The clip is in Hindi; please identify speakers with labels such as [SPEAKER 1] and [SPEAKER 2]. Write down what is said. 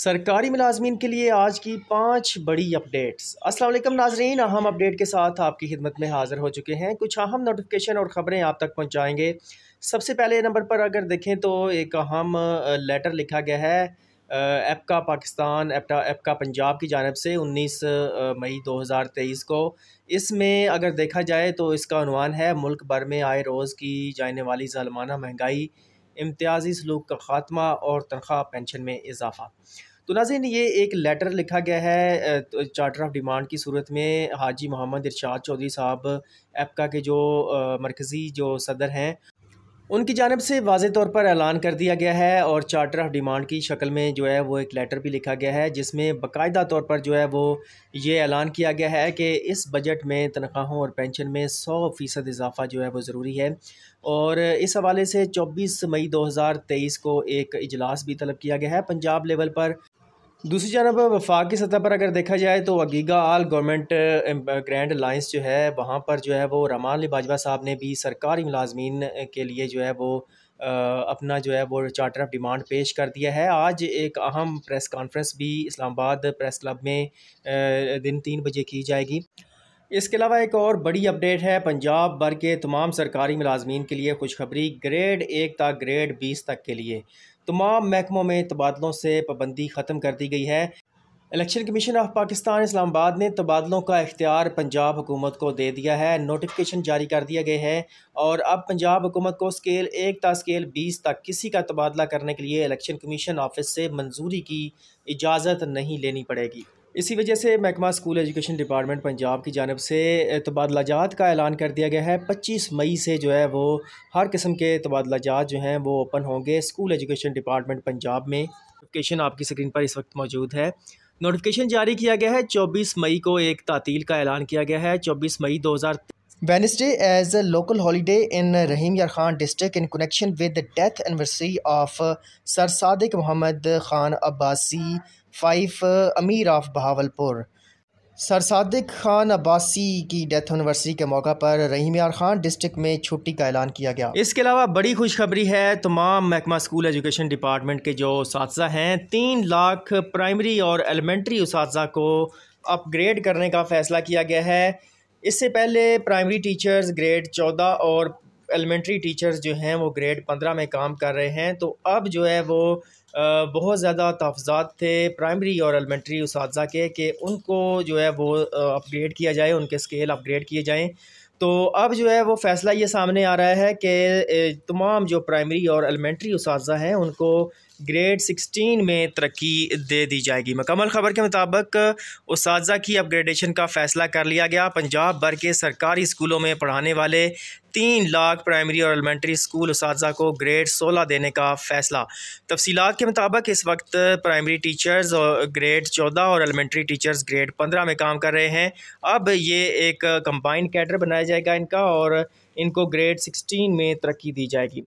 [SPEAKER 1] सरकारी मुलाजमीन के लिए आज की पाँच बड़ी अपडेट्स असलम नाजरीन अहम अपडेट के साथ आपकी खिदमत में हाज़िर हो चुके हैं कुछ अहम नोटिफिकेशन और ख़बरें आप तक पहुँचाएँगे सबसे पहले नंबर पर अगर देखें तो एक अहम लेटर लिखा गया है एपका पाकिस्तान एपटा एपका पंजाब की जानब से 19 मई 2023 को इसमें अगर देखा जाए तो इसका अनवान है मुल्क भर में आए रोज़ की जाने वाली जालमाना महंगाई इम्तियाज़ी सलूक का खात्मा और तनख्वाह पेंशन में इजाफा तो नाजिन ये एक लेटर लिखा गया है तो चार्टर ऑफ डिमांड की सूरत में हाजी मोहम्मद इरशाद चौधरी साहब एपका के जो मरकज़ी जो सदर हैं उनकी जानब से वाज तौर पर ऐलान कर दिया गया है और चार्टर ऑफ डिमांड की शक्ल में जो है वो एक लेटर भी लिखा गया है जिसमें बाकायदा तौर पर जो है वो ये ऐलान किया गया है कि इस बजट में तनख्वाहों और पेंशन में सौ फ़ीसद इजाफा जो है वो ज़रूरी है और इस हवाले से चौबीस मई दो हज़ार तेईस को एक इजलास भी तलब किया गया है पंजाब लेवल पर दूसरी जानब वफाक की सतह पर अगर देखा जाए तो अगीगा आल गवर्नमेंट ग्रैंड लाइंस जो है वहाँ पर जो है वो रमान अली बाजवा साहब ने भी सरकारी मुलाजमीन के लिए जो है वो अपना जो है वो चार्टर ऑफ डिमांड पेश कर दिया है आज एक अहम प्रेस कॉन्फ्रेंस भी इस्लामाबाद प्रेस क्लब में दिन तीन बजे की जाएगी इसके अलावा एक और बड़ी अपडेट है पंजाब भर के तमाम सरकारी मुलाजमीन के लिए खुशखबरी ग्रेड एक तक ग्रेड बीस तक के लिए तमाम महकमों में तबादलों से पाबंदी ख़त्म कर दी गई है election commission of Pakistan Islamabad ने तबादलों का इख्तियार पंजाब हुकूमत को दे दिया है नोटिफिकेशन जारी कर दिया गया है और अब पंजाब हुकूमत को स्केल एक ता स्केल बीस तक किसी का तबादला करने के लिए इलेक्शन कमीशन ऑफिस से मंजूरी की इजाज़त नहीं लेनी पड़ेगी इसी वजह से महकमा स्कूल एजुकेशन डिपार्टमेंट पंजाब की जानब से तबादला जात का ऐलान कर दिया गया है पच्चीस मई से जो है वो हर किस्म के तबादला जात जो हैं वो ओपन होंगे स्कूल एजुकेशन डिपार्टमेंट पंजाब में नोटिफिकेशन आपकी स्क्रीन पर इस वक्त मौजूद है नोटिफिकेशन जारी किया गया है चौबीस मई को एक तातील का ऐलान किया गया है चौबीस मई दो Wednesday as a local holiday in Rahim Yar Khan district in connection with the death anniversary of Sir Sadiq Muhammad Khan Abbasi, five Amir of Bahawalpur. Sir Sadiq Khan Abbasi की डेथ एनिवर्सरी के मौका पर रहीम यार खान डिस्ट्रिक्ट में छुट्टी का ऐलान किया गया इसके अलावा बड़ी खुशखबरी है तमाम महकमा स्कूल एजुकेशन डिपार्टमेंट के जो इस हैं तीन लाख प्राइमरी और एलिमेंट्री इस को अपग्रेड करने का फ़ैसला किया गया है इससे पहले प्राइमरी टीचर्स ग्रेड चौदह और एलिमेंट्री टीचर्स जो हैं वो ग्रेड पंद्रह में काम कर रहे हैं तो अब जो है वो बहुत ज़्यादा तहफ़ात थे प्राइमरी और एलिमेंट्री उस के कि उनको जो है वो अपग्रेड किया जाए उनके स्केल अपग्रेड किए जाएँ तो अब जो है वो फ़ैसला ये सामने आ रहा है कि तमाम जो प्राइमरी और एलिमेंट्री उस हैं उनको ग्रेड सिक्सटीन में तरक्की दे दी जाएगी मकमल ख़बर के मुताबिक उस की अपग्रेडेशन का फ़ैसला कर लिया गया पंजाब भर के सरकारी स्कूलों में पढ़ाने वाले तीन लाख प्राइमरी और एलिमेंट्री स्कूल उस को ग्रेड सोलह देने का फ़ैसला तफसीत के मुताबिक इस वक्त प्राइमरी टीचर्स और ग्रेड चौदह और एलिमेंट्री टीचर्स ग्रेड पंद्रह में काम कर रहे हैं अब ये एक कंबाइंड कैडर बनाया जाएगा इनका और इनको ग्रेड सिक्सटीन में तरक्की दी जाएगी